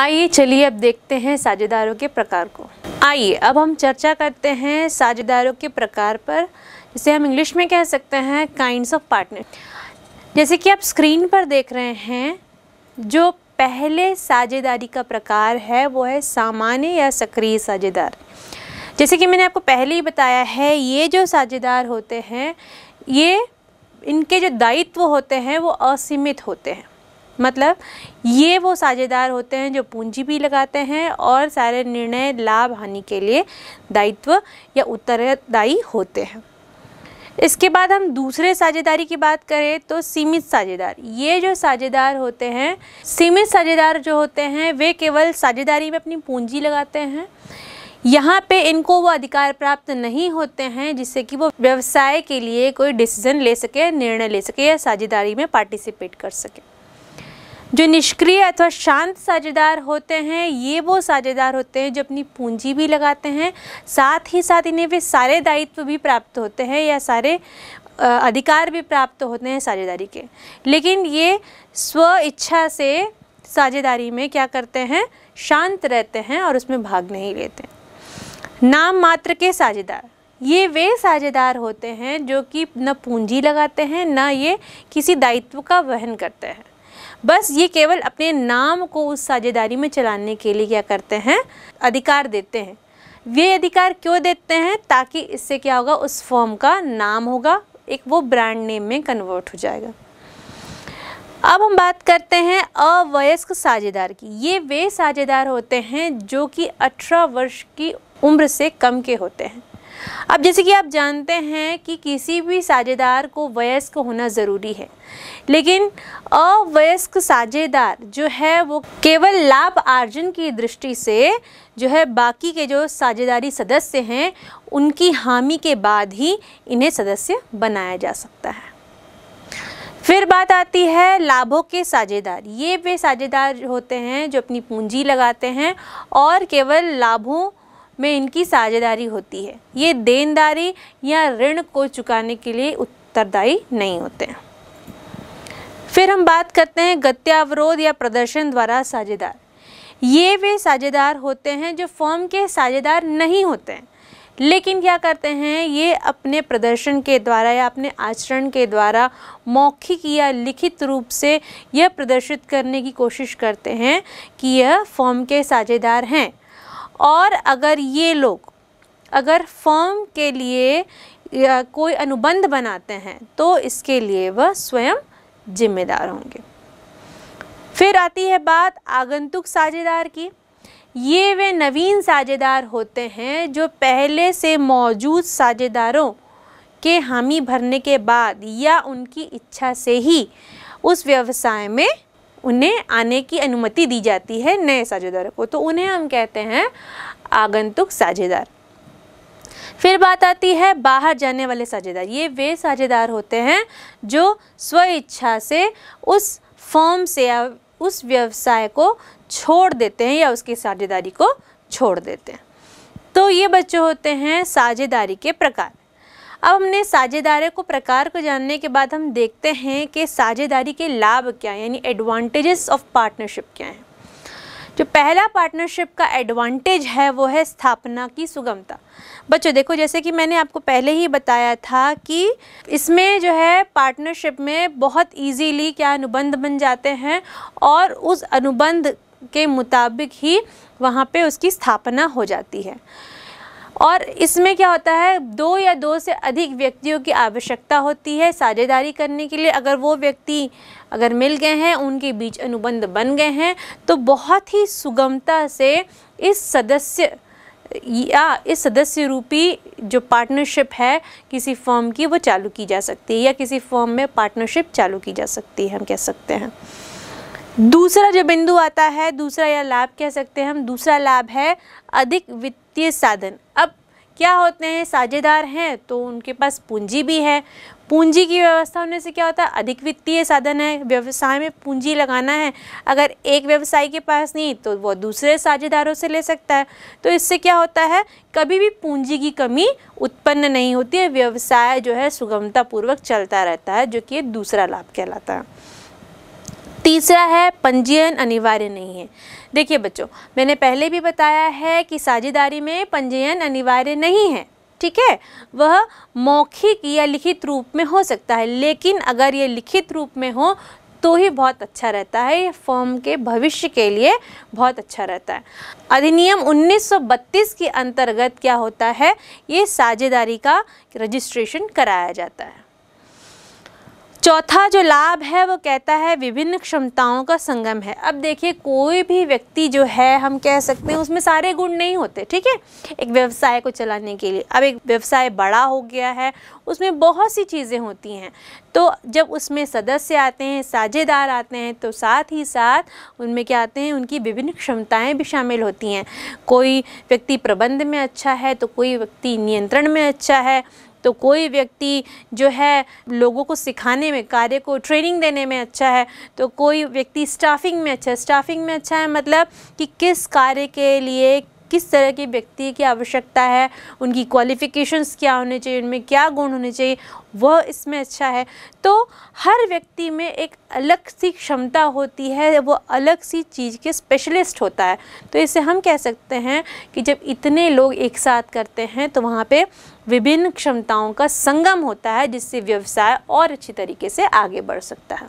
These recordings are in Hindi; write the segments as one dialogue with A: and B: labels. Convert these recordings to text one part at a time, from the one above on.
A: आइए चलिए अब देखते हैं साझेदारों के प्रकार को आइए अब हम चर्चा करते हैं साझेदारों के प्रकार पर जिसे हम इंग्लिश में कह सकते हैं काइंड्स ऑफ पार्टनर जैसे कि आप स्क्रीन पर देख रहे हैं जो पहले साझेदारी का प्रकार है वो है सामान्य या सक्रिय साझेदार जैसे कि मैंने आपको पहले ही बताया है ये जो साझेदार होते हैं ये इनके जो दायित्व होते हैं वो असीमित होते हैं मतलब ये वो साझेदार होते हैं जो पूंजी भी लगाते हैं और सारे निर्णय लाभ हानि के लिए दायित्व या उत्तरदायी होते हैं इसके बाद हम दूसरे साझेदारी की बात करें तो सीमित साझेदार ये जो साझेदार होते हैं सीमित साझेदार जो होते हैं वे केवल साझेदारी में अपनी पूंजी लगाते हैं यहाँ पे इनको वो अधिकार प्राप्त नहीं होते हैं जिससे कि वो व्यवसाय के लिए कोई डिसीजन ले सके निर्णय ले सके या साझेदारी में पार्टिसिपेट कर सके जो निष्क्रिय अथवा शांत साझेदार होते हैं ये वो साझेदार होते हैं जो अपनी पूंजी भी लगाते हैं साथ ही साथ इन्हें वे सारे दायित्व भी प्राप्त होते हैं या सारे अधिकार भी प्राप्त होते हैं साझेदारी के लेकिन ये स्व इच्छा से साझेदारी में क्या करते हैं शांत रहते हैं और उसमें भाग नहीं लेते नाम मात्र के साझेदार ये वे साझेदार होते हैं जो कि न पूंजी लगाते हैं न ये किसी दायित्व का वहन करते हैं बस ये केवल अपने नाम को उस साझेदारी में चलाने के लिए क्या करते हैं अधिकार देते हैं वे अधिकार क्यों देते हैं ताकि इससे क्या होगा उस फॉर्म का नाम होगा एक वो ब्रांड नेम में कन्वर्ट हो जाएगा अब हम बात करते हैं अवयस्क साझेदार की ये वे साझेदार होते हैं जो कि अठारह वर्ष की उम्र से कम के होते हैं अब जैसे कि आप जानते हैं कि किसी भी साझेदार को वयस्क होना ज़रूरी है लेकिन अवयस्क साझेदार जो है वो केवल लाभ आर्जन की दृष्टि से जो है बाकी के जो साझेदारी सदस्य हैं उनकी हामी के बाद ही इन्हें सदस्य बनाया जा सकता है फिर बात आती है लाभों के साझेदार ये वे साझेदार होते हैं जो अपनी पूंजी लगाते हैं और केवल लाभों में इनकी साझेदारी होती है ये देनदारी या ऋण को चुकाने के लिए उत्तरदायी नहीं होते हैं फिर हम बात करते हैं गत्यावरोध या प्रदर्शन द्वारा साझेदार ये वे साझेदार होते हैं जो फॉर्म के साझेदार नहीं होते हैं लेकिन क्या करते हैं ये अपने प्रदर्शन के द्वारा या अपने आचरण के द्वारा मौखिक या लिखित रूप से यह प्रदर्शित करने की कोशिश करते हैं कि यह फॉर्म के साझेदार हैं और अगर ये लोग अगर फर्म के लिए कोई अनुबंध बनाते हैं तो इसके लिए वह स्वयं जिम्मेदार होंगे फिर आती है बात आगंतुक साझेदार की ये वे नवीन साझेदार होते हैं जो पहले से मौजूद साझेदारों के हामी भरने के बाद या उनकी इच्छा से ही उस व्यवसाय में उन्हें आने की अनुमति दी जाती है नए साझेदारों को तो उन्हें हम कहते हैं आगंतुक साझेदार फिर बात आती है बाहर जाने वाले साझेदार ये वे साझेदार होते हैं जो स्व इच्छा से उस फॉर्म से या उस व्यवसाय को छोड़ देते हैं या उसकी साझेदारी को छोड़ देते हैं तो ये बच्चे होते हैं साझेदारी के प्रकार अब हमने साझेदारी को प्रकार को जानने के बाद हम देखते हैं कि साझेदारी के लाभ क्या हैं यानी एडवांटेजेस ऑफ पार्टनरशिप क्या हैं जो पहला पार्टनरशिप का एडवांटेज है वो है स्थापना की सुगमता बच्चों देखो जैसे कि मैंने आपको पहले ही बताया था कि इसमें जो है पार्टनरशिप में बहुत ईजीली क्या अनुबंध बन जाते हैं और उस अनुबंध के मुताबिक ही वहाँ पे उसकी स्थापना हो जाती है और इसमें क्या होता है दो या दो से अधिक व्यक्तियों की आवश्यकता होती है साझेदारी करने के लिए अगर वो व्यक्ति अगर मिल गए हैं उनके बीच अनुबंध बन गए हैं तो बहुत ही सुगमता से इस सदस्य या इस सदस्य रूपी जो पार्टनरशिप है किसी फॉर्म की वो चालू की जा सकती है या किसी फॉर्म में पार्टनरशिप चालू की जा सकती है हम कह सकते हैं दूसरा जो बिंदु आता है दूसरा या लाभ कह सकते हैं हम दूसरा लाभ है अधिक वित्तीय साधन अब क्या होते हैं साझेदार हैं तो उनके पास पूंजी भी है पूंजी की व्यवस्था होने से क्या होता है अधिक वित्तीय साधन है व्यवसाय में पूंजी लगाना है अगर एक व्यवसाय के पास नहीं तो वो दूसरे साझेदारों से ले सकता है तो इससे क्या होता है कभी भी पूंजी की कमी उत्पन्न नहीं होती है व्यवसाय जो है सुगमतापूर्वक चलता रहता है जो कि दूसरा लाभ कहलाता है तीसरा है पंजीयन अनिवार्य नहीं है देखिए बच्चों मैंने पहले भी बताया है कि साझेदारी में पंजीयन अनिवार्य नहीं है ठीक है वह मौखिक या लिखित रूप में हो सकता है लेकिन अगर ये लिखित रूप में हो तो ही बहुत अच्छा रहता है ये फॉर्म के भविष्य के लिए बहुत अच्छा रहता है अधिनियम 1932 के अंतर्गत क्या होता है ये साझेदारी का रजिस्ट्रेशन कराया जाता है चौथा जो लाभ है वो कहता है विभिन्न क्षमताओं का संगम है अब देखिए कोई भी व्यक्ति जो है हम कह सकते हैं उसमें सारे गुण नहीं होते ठीक है एक व्यवसाय को चलाने के लिए अब एक व्यवसाय बड़ा हो गया है उसमें बहुत सी चीज़ें होती हैं तो जब उसमें सदस्य आते हैं साझेदार आते हैं तो साथ ही साथ उनमें क्या आते हैं उनकी विभिन्न क्षमताएँ भी शामिल होती हैं कोई व्यक्ति प्रबंध में अच्छा है तो कोई व्यक्ति नियंत्रण में अच्छा है तो कोई व्यक्ति जो है लोगों को सिखाने में कार्य को ट्रेनिंग देने में अच्छा है तो कोई व्यक्ति स्टाफिंग में अच्छा है स्टाफिंग में अच्छा है मतलब कि किस कार्य के लिए किस तरह के व्यक्ति की आवश्यकता है उनकी क्वालिफ़िकेशंस क्या होने चाहिए उनमें क्या गुण होने चाहिए वह इसमें अच्छा है तो हर व्यक्ति में एक अलग सी क्षमता होती है वो अलग सी चीज़ के स्पेशलिस्ट होता है तो इसे हम कह सकते हैं कि जब इतने लोग एक साथ करते हैं तो वहाँ पे विभिन्न क्षमताओं का संगम होता है जिससे व्यवसाय और अच्छी तरीके से आगे बढ़ सकता है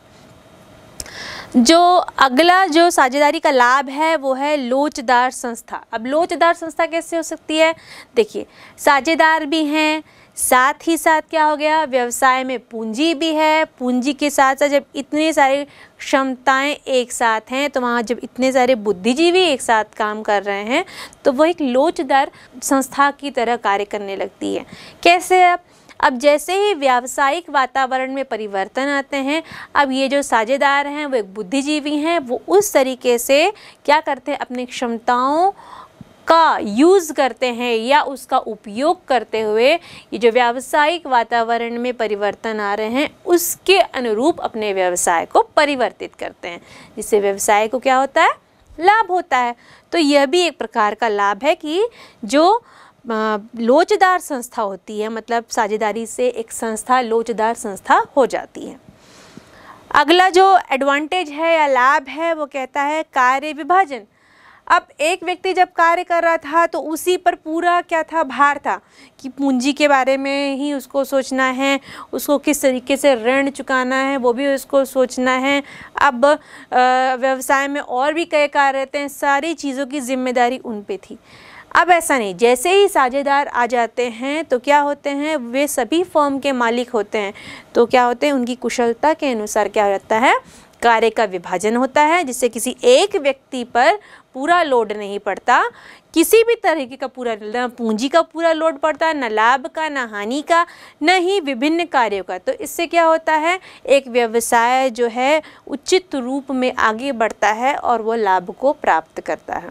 A: जो अगला जो साझेदारी का लाभ है वो है लोचदार संस्था अब लोचदार संस्था कैसे हो सकती है देखिए साझेदार भी हैं साथ ही साथ क्या हो गया व्यवसाय में पूंजी भी है पूंजी के साथ साथ जब इतने सारे क्षमताएं एक साथ हैं तो वहाँ जब इतने सारे बुद्धिजीवी एक साथ काम कर रहे हैं तो वह एक लोचदार संस्था की तरह कार्य करने लगती है कैसे आप अब जैसे ही व्यावसायिक वातावरण में परिवर्तन आते हैं अब ये जो साझेदार हैं वो एक बुद्धिजीवी हैं वो उस तरीके से क्या करते हैं अपनी क्षमताओं का यूज़ करते हैं या उसका उपयोग करते हुए ये जो व्यावसायिक वातावरण में परिवर्तन आ रहे हैं उसके अनुरूप अपने व्यवसाय को परिवर्तित करते हैं जिससे व्यवसाय को क्या होता है लाभ होता है तो यह भी एक प्रकार का लाभ है कि जो लोचदार संस्था होती है मतलब साझेदारी से एक संस्था लोचदार संस्था हो जाती है अगला जो एडवांटेज है या लाभ है वो कहता है कार्य विभाजन अब एक व्यक्ति जब कार्य कर रहा था तो उसी पर पूरा क्या था भार था कि पूंजी के बारे में ही उसको सोचना है उसको किस तरीके से ऋण चुकाना है वो भी उसको सोचना है अब व्यवसाय में और भी कई कार्य रहते हैं सारी चीज़ों की जिम्मेदारी उन पे थी अब ऐसा नहीं जैसे ही साझेदार आ जाते हैं तो क्या होते हैं वे सभी फॉर्म के मालिक होते हैं तो क्या होते हैं उनकी कुशलता के अनुसार क्या होता है कार्य का विभाजन होता है जिससे किसी एक व्यक्ति पर पूरा लोड नहीं पड़ता किसी भी तरीके का पूरा न पूंजी का पूरा लोड पड़ता है न लाभ का न हानि का न ही विभिन्न कार्यों का तो इससे क्या होता है एक व्यवसाय जो है उचित रूप में आगे बढ़ता है और वो लाभ को प्राप्त करता है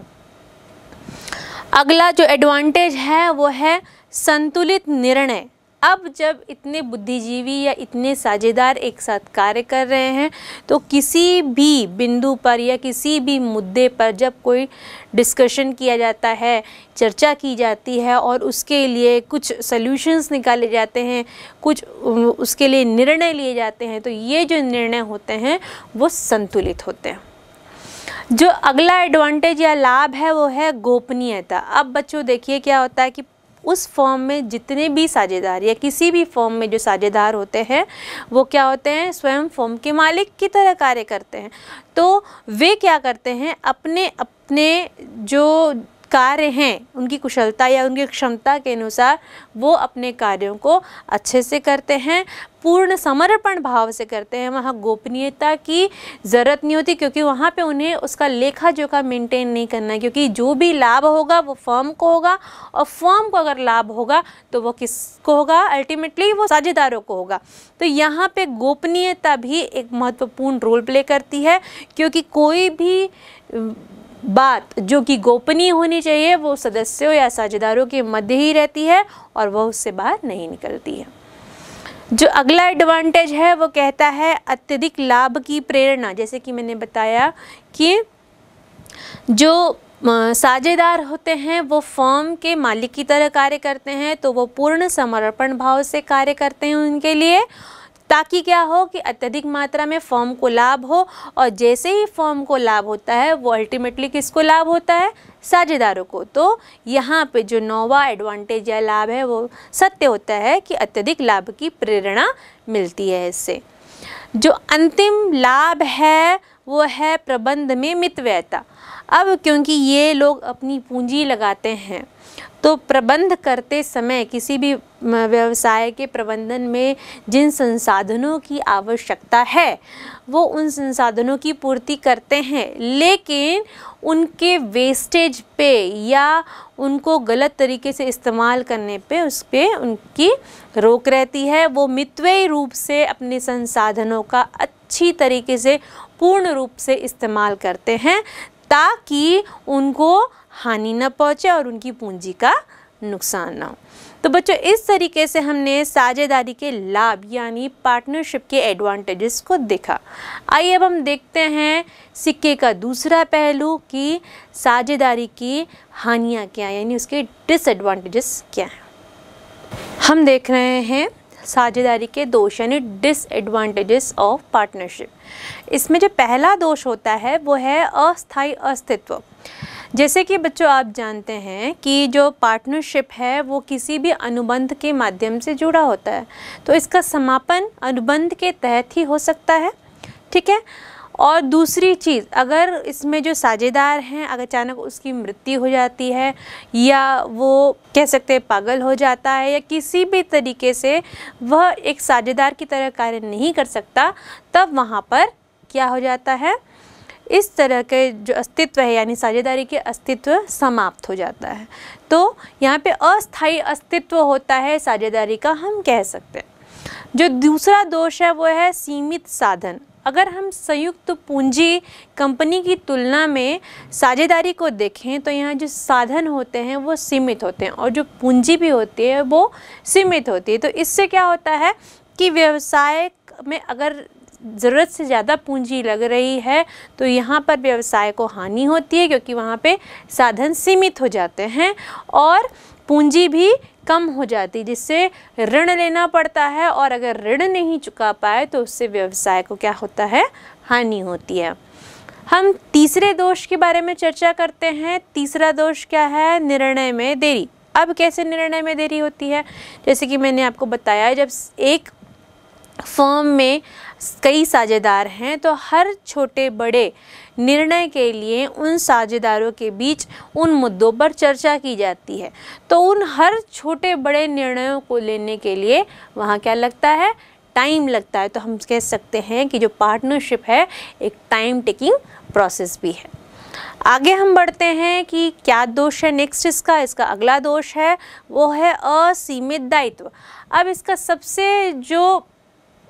A: अगला जो एडवांटेज है वो है संतुलित निर्णय अब जब इतने बुद्धिजीवी या इतने साझेदार एक साथ कार्य कर रहे हैं तो किसी भी बिंदु पर या किसी भी मुद्दे पर जब कोई डिस्कशन किया जाता है चर्चा की जाती है और उसके लिए कुछ सॉल्यूशंस निकाले जाते हैं कुछ उसके लिए निर्णय लिए जाते हैं तो ये जो निर्णय होते हैं वो संतुलित होते हैं जो अगला एडवांटेज या लाभ है वो है गोपनीयता अब बच्चों देखिए क्या होता है कि उस फॉर्म में जितने भी साझेदार या किसी भी फॉर्म में जो साझेदार होते हैं वो क्या होते हैं स्वयं फॉर्म के मालिक की तरह कार्य करते हैं तो वे क्या करते हैं अपने अपने जो कार्य हैं उनकी कुशलता या उनकी क्षमता के अनुसार वो अपने कार्यों को अच्छे से करते हैं पूर्ण समर्पण भाव से करते हैं वहाँ गोपनीयता की ज़रूरत नहीं होती क्योंकि वहाँ पे उन्हें उसका लेखा जोखा मेंटेन नहीं करना है क्योंकि जो भी लाभ होगा वो फर्म को होगा और फर्म को अगर लाभ होगा तो वो किसको होगा अल्टीमेटली वो साझेदारों को होगा तो यहाँ पे गोपनीयता भी एक महत्वपूर्ण रोल प्ले करती है क्योंकि कोई भी बात जो कि गोपनीय होनी चाहिए वो सदस्यों या साझेदारों के मध्य ही रहती है और वह उससे बाहर नहीं निकलती है जो अगला एडवांटेज है वो कहता है अत्यधिक लाभ की प्रेरणा जैसे कि मैंने बताया कि जो साझेदार होते हैं वो फॉर्म के मालिक की तरह कार्य करते हैं तो वो पूर्ण समर्पण भाव से कार्य करते हैं उनके लिए ताकि क्या हो कि अत्यधिक मात्रा में फॉर्म को लाभ हो और जैसे ही फॉर्म को लाभ होता है वो अल्टीमेटली किसको लाभ होता है साझेदारों को तो यहाँ पे जो नोवा एडवांटेज या लाभ है वो सत्य होता है कि अत्यधिक लाभ की प्रेरणा मिलती है इससे जो अंतिम लाभ है वो है प्रबंध में मितव्ययता अब क्योंकि ये लोग अपनी पूंजी लगाते हैं तो प्रबंध करते समय किसी भी व्यवसाय के प्रबंधन में जिन संसाधनों की आवश्यकता है वो उन संसाधनों की पूर्ति करते हैं लेकिन उनके वेस्टेज पे या उनको गलत तरीके से इस्तेमाल करने पे उस पर उनकी रोक रहती है वो मितव्ययी रूप से अपने संसाधनों का अच्छी तरीके से पूर्ण रूप से इस्तेमाल करते हैं ताकि उनको हानि ना पहुँचे और उनकी पूंजी का नुकसान ना हो तो बच्चों इस तरीके से हमने साझेदारी के लाभ यानी पार्टनरशिप के एडवांटेजेस को देखा आइए अब हम देखते हैं सिक्के का दूसरा पहलू कि साझेदारी की हानियाँ क्या हैं यानी उसके डिसएडवांटेजेस क्या हैं हम देख रहे हैं साझेदारी के दोष यानी डिसएडवांटेजेस ऑफ पार्टनरशिप इसमें जो पहला दोष होता है वो है अस्थाई अस्तित्व जैसे कि बच्चों आप जानते हैं कि जो पार्टनरशिप है वो किसी भी अनुबंध के माध्यम से जुड़ा होता है तो इसका समापन अनुबंध के तहत ही हो सकता है ठीक है और दूसरी चीज़ अगर इसमें जो साझेदार हैं अगर अचानक उसकी मृत्यु हो जाती है या वो कह सकते हैं पागल हो जाता है या किसी भी तरीके से वह एक साझेदार की तरह कार्य नहीं कर सकता तब वहाँ पर क्या हो जाता है इस तरह के जो अस्तित्व है यानी साझेदारी के अस्तित्व समाप्त हो जाता है तो यहाँ पे अस्थाई अस्तित्व होता है साझेदारी का हम कह सकते हैं जो दूसरा दोष है वो है सीमित साधन अगर हम संयुक्त पूंजी कंपनी की तुलना में साझेदारी को देखें तो यहाँ जो साधन होते हैं वो सीमित होते हैं और जो पूंजी भी होती है वो सीमित होती है तो इससे क्या होता है कि व्यवसाय में अगर ज़रूरत से ज़्यादा पूंजी लग रही है तो यहाँ पर व्यवसाय को हानि होती है क्योंकि वहाँ पे साधन सीमित हो जाते हैं और पूंजी भी कम हो जाती जिससे ऋण लेना पड़ता है और अगर ऋण नहीं चुका पाए तो उससे व्यवसाय को क्या होता है हानि होती है हम तीसरे दोष के बारे में चर्चा करते हैं तीसरा दोष क्या है निर्णय में देरी अब कैसे निर्णय में देरी होती है जैसे कि मैंने आपको बताया जब एक फर्म में कई साझेदार हैं तो हर छोटे बड़े निर्णय के लिए उन साझेदारों के बीच उन मुद्दों पर चर्चा की जाती है तो उन हर छोटे बड़े निर्णयों को लेने के लिए वहाँ क्या लगता है टाइम लगता है तो हम कह सकते हैं कि जो पार्टनरशिप है एक टाइम टेकिंग प्रोसेस भी है आगे हम बढ़ते हैं कि क्या दोष है नेक्स्ट इसका इसका अगला दोष है वो है असीमित दायित्व अब इसका सबसे जो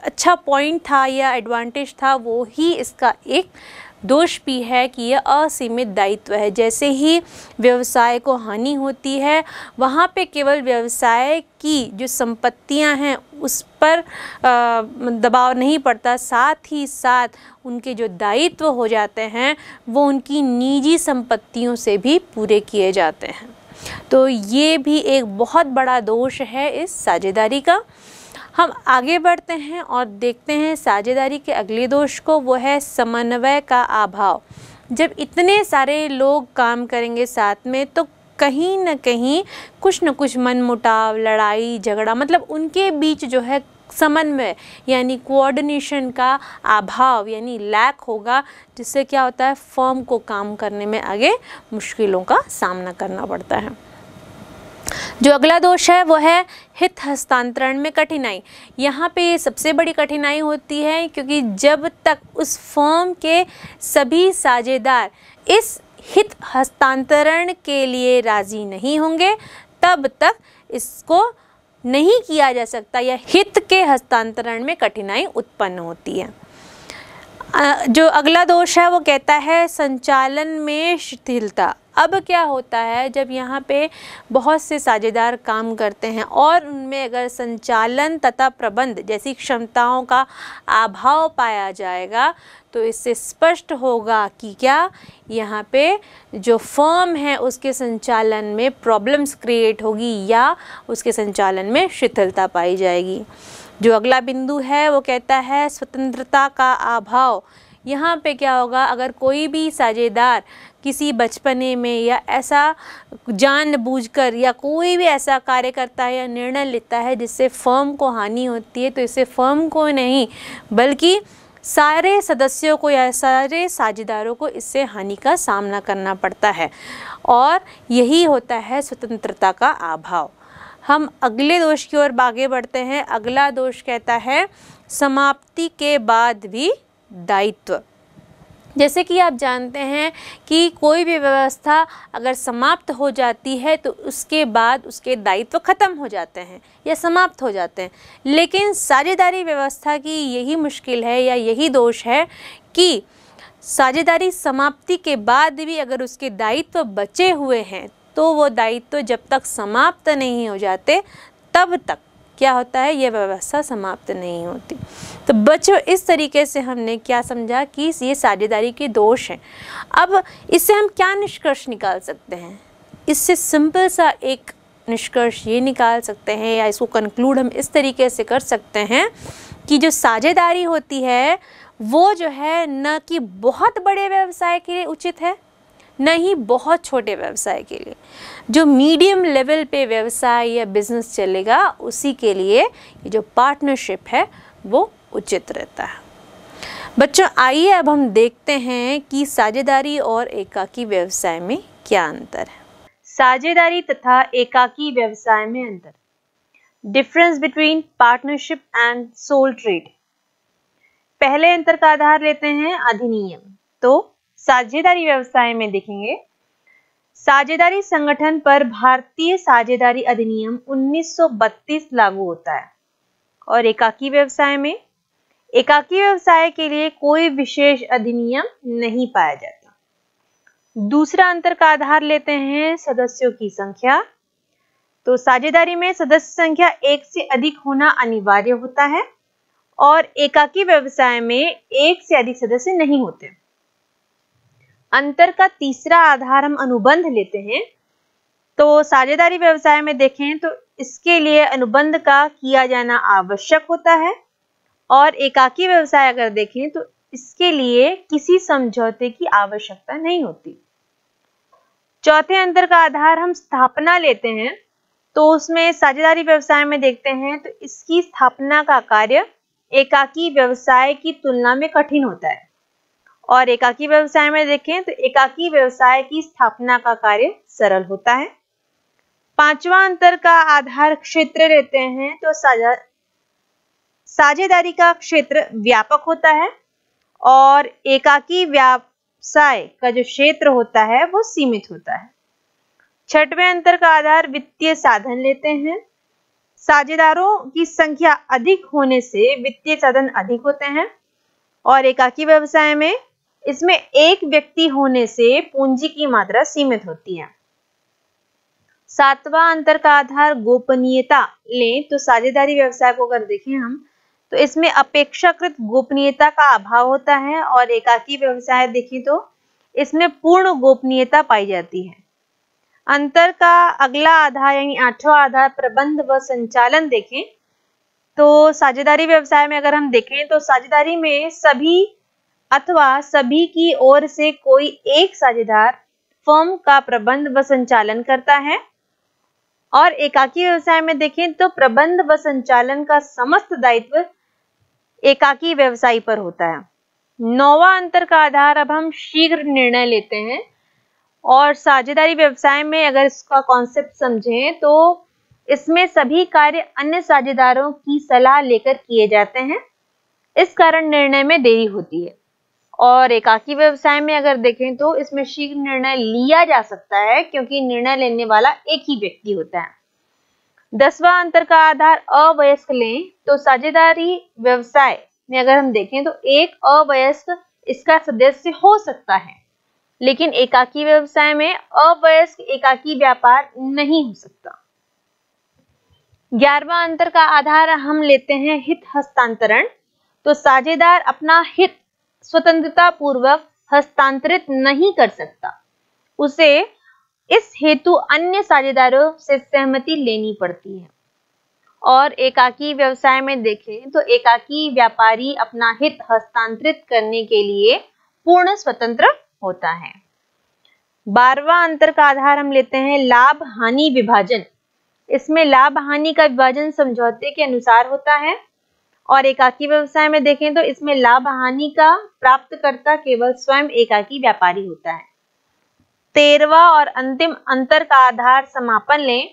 A: अच्छा पॉइंट था या एडवांटेज था वो ही इसका एक दोष भी है कि यह असीमित दायित्व है जैसे ही व्यवसाय को हानि होती है वहाँ पे केवल व्यवसाय की जो संपत्तियाँ हैं उस पर दबाव नहीं पड़ता साथ ही साथ उनके जो दायित्व हो जाते हैं वो उनकी निजी संपत्तियों से भी पूरे किए जाते हैं तो ये भी एक बहुत बड़ा दोष है इस साझेदारी का हम आगे बढ़ते हैं और देखते हैं साझेदारी के अगले दोष को वो है समन्वय का अभाव जब इतने सारे लोग काम करेंगे साथ में तो कहीं ना कहीं कुछ न कुछ मनमुटाव लड़ाई झगड़ा मतलब उनके बीच जो है समन्वय यानी कोऑर्डिनेशन का अभाव यानी लैक होगा जिससे क्या होता है फर्म को काम करने में आगे मुश्किलों का सामना करना पड़ता है जो अगला दोष है वो है हित हस्तांतरण में कठिनाई यहाँ पे सबसे बड़ी कठिनाई होती है क्योंकि जब तक उस फॉर्म के सभी साझेदार इस हित हस्तांतरण के लिए राज़ी नहीं होंगे तब तक इसको नहीं किया जा सकता या हित के हस्तांतरण में कठिनाई उत्पन्न होती है जो अगला दोष है वो कहता है संचालन में शिथिलता अब क्या होता है जब यहाँ पे बहुत से साझेदार काम करते हैं और उनमें अगर संचालन तथा प्रबंध जैसी क्षमताओं का अभाव पाया जाएगा तो इससे स्पष्ट होगा कि क्या यहाँ पे जो फर्म है उसके संचालन में प्रॉब्लम्स क्रिएट होगी या उसके संचालन में शिथिलता पाई जाएगी जो अगला बिंदु है वो कहता है स्वतंत्रता का अभाव यहाँ पे क्या होगा अगर कोई भी साझेदार किसी बचपने में या ऐसा जानबूझकर या कोई भी ऐसा कार्य करता है या निर्णय लेता है जिससे फर्म को हानि होती है तो इससे फर्म को नहीं बल्कि सारे सदस्यों को या सारे साझेदारों को इससे हानि का सामना करना पड़ता है और यही होता है स्वतंत्रता का अभाव हम अगले दोष की ओर आगे बढ़ते हैं अगला दोष कहता है समाप्ति के बाद भी दायित्व जैसे कि आप जानते हैं कि कोई भी व्यवस्था अगर समाप्त हो जाती है तो उसके बाद उसके दायित्व ख़त्म हो जाते हैं या समाप्त हो जाते हैं लेकिन साझेदारी व्यवस्था की यही मुश्किल है या यही दोष है कि साझेदारी समाप्ति के बाद भी अगर उसके दायित्व बचे हुए हैं तो वो दायित्व जब तक समाप्त नहीं हो जाते तब तक क्या होता है ये व्यवस्था समाप्त नहीं होती तो बच्चों इस तरीके से हमने क्या समझा कि ये साझेदारी के दोष हैं अब इससे हम क्या निष्कर्ष निकाल सकते हैं इससे सिंपल सा एक निष्कर्ष ये निकाल सकते हैं या इसको कंक्लूड हम इस तरीके से कर सकते हैं कि जो साझेदारी होती है वो जो है न कि बहुत बड़े व्यवसाय के लिए उचित है न ही बहुत छोटे व्यवसाय के लिए जो मीडियम लेवल पे व्यवसाय या बिजनेस चलेगा उसी के लिए ये जो पार्टनरशिप है वो उचित रहता है बच्चों आइए अब हम देखते हैं कि साझेदारी और एकाकी व्यवसाय में क्या अंतर है साझेदारी तथा एकाकी व्यवसाय में अंतर difference between partnership and sole trade पहले अंतर का आधार लेते हैं अधिनियम तो साझेदारी व्यवसाय में देखेंगे साझेदारी संगठन पर भारतीय साझेदारी अधिनियम 1932 लागू होता है और एकाकी व्यवसाय में एकाकी व्यवसाय के लिए कोई विशेष अधिनियम नहीं पाया जाता दूसरा अंतर का आधार लेते हैं सदस्यों की संख्या तो साझेदारी में सदस्य संख्या एक से अधिक होना अनिवार्य होता है और एकाकी व्यवसाय में एक से अधिक सदस्य नहीं होते अंतर का तीसरा आधार हम अनुबंध लेते हैं तो साझेदारी व्यवसाय में देखें तो इसके लिए अनुबंध का किया जाना आवश्यक होता है और एकाकी व्यवसाय अगर देखें तो इसके लिए किसी समझौते की आवश्यकता नहीं होती चौथे अंतर का आधार हम स्थापना लेते हैं तो उसमें साझेदारी व्यवसाय में देखते हैं तो इसकी स्थापना का कार्य एकाकी व्यवसाय की तुलना में कठिन होता है और एकाकी व्यवसाय में देखें तो एकाकी व्यवसाय की स्थापना का कार्य सरल होता है पांचवा अंतर का आधार क्षेत्र लेते हैं तो साझा साझेदारी का क्षेत्र व्यापक होता है और एकाकी व्यवसाय का जो क्षेत्र होता है वो सीमित होता है छठवें अंतर का आधार वित्तीय साधन लेते हैं साझेदारों की संख्या अधिक होने से वित्तीय साधन अधिक होते हैं और एकाकी व्यवसाय में इसमें एक व्यक्ति होने से पूंजी की मात्रा सीमित होती है सातवां अंतर का आधार गोपनीयता लें तो साझेदारी व्यवसाय को अगर देखें हम तो इसमें अपेक्षाकृत गोपनीयता का अभाव होता है और एकाकी व्यवसाय देखें तो इसमें पूर्ण गोपनीयता पाई जाती है अंतर का अगला आधार यानी आठवां आधार प्रबंध व संचालन देखें तो साझेदारी व्यवसाय में अगर हम देखें तो साझेदारी में सभी अथवा सभी की ओर से कोई एक साझेदार फर्म का प्रबंध व संचालन करता है और एकाकी व्यवसाय में देखें तो प्रबंध व संचालन का समस्त दायित्व एकाकी व्यवसायी पर होता है नौवा अंतर का आधार अब हम शीघ्र निर्णय लेते हैं और साझेदारी व्यवसाय में अगर इसका कॉन्सेप्ट समझें तो इसमें सभी कार्य अन्य साझेदारों की सलाह लेकर किए जाते हैं इस कारण निर्णय में देरी होती है और एकाकी व्यवसाय में अगर देखें तो इसमें शीघ्र निर्णय लिया जा सकता है क्योंकि निर्णय लेने वाला एक ही व्यक्ति होता है दसवां अंतर का आधार अवयस्क लें तो साझेदारी व्यवसाय में अगर हम देखें तो एक अवयस्क इसका सदस्य हो सकता है लेकिन एकाकी व्यवसाय में अवयस्क एकाकी व्यापार नहीं हो सकता ग्यारहवा अंतर का आधार हम लेते हैं हित हस्तांतरण तो साझेदार अपना हित स्वतंत्रता पूर्वक हस्तांतरित नहीं कर सकता उसे इस हेतु अन्य साझेदारों से सहमति लेनी पड़ती है और एकाकी व्यवसाय में देखें तो एकाकी व्यापारी अपना हित हस्तांतरित करने के लिए पूर्ण स्वतंत्र होता है बारवा अंतर का आधार हम लेते हैं लाभ हानि विभाजन इसमें लाभ हानि का विभाजन समझौते के अनुसार होता है और एकाकी व्यवसाय में देखें तो इसमें लाभ हानि का प्राप्तकर्ता केवल स्वयं एकाकी व्यापारी होता है तेरवा और अंतिम अंतर का आधार समापन लें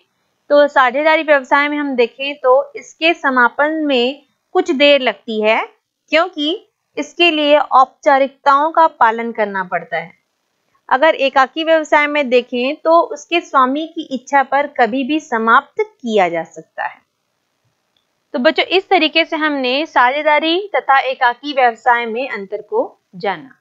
A: तो साझेदारी व्यवसाय में हम देखें तो इसके समापन में कुछ देर लगती है क्योंकि इसके लिए औपचारिकताओं का पालन करना पड़ता है अगर एकाकी व्यवसाय में देखें तो उसके स्वामी की इच्छा पर कभी भी समाप्त किया जा सकता है तो बच्चों इस तरीके से हमने साझेदारी तथा एकाकी व्यवसाय में अंतर को जाना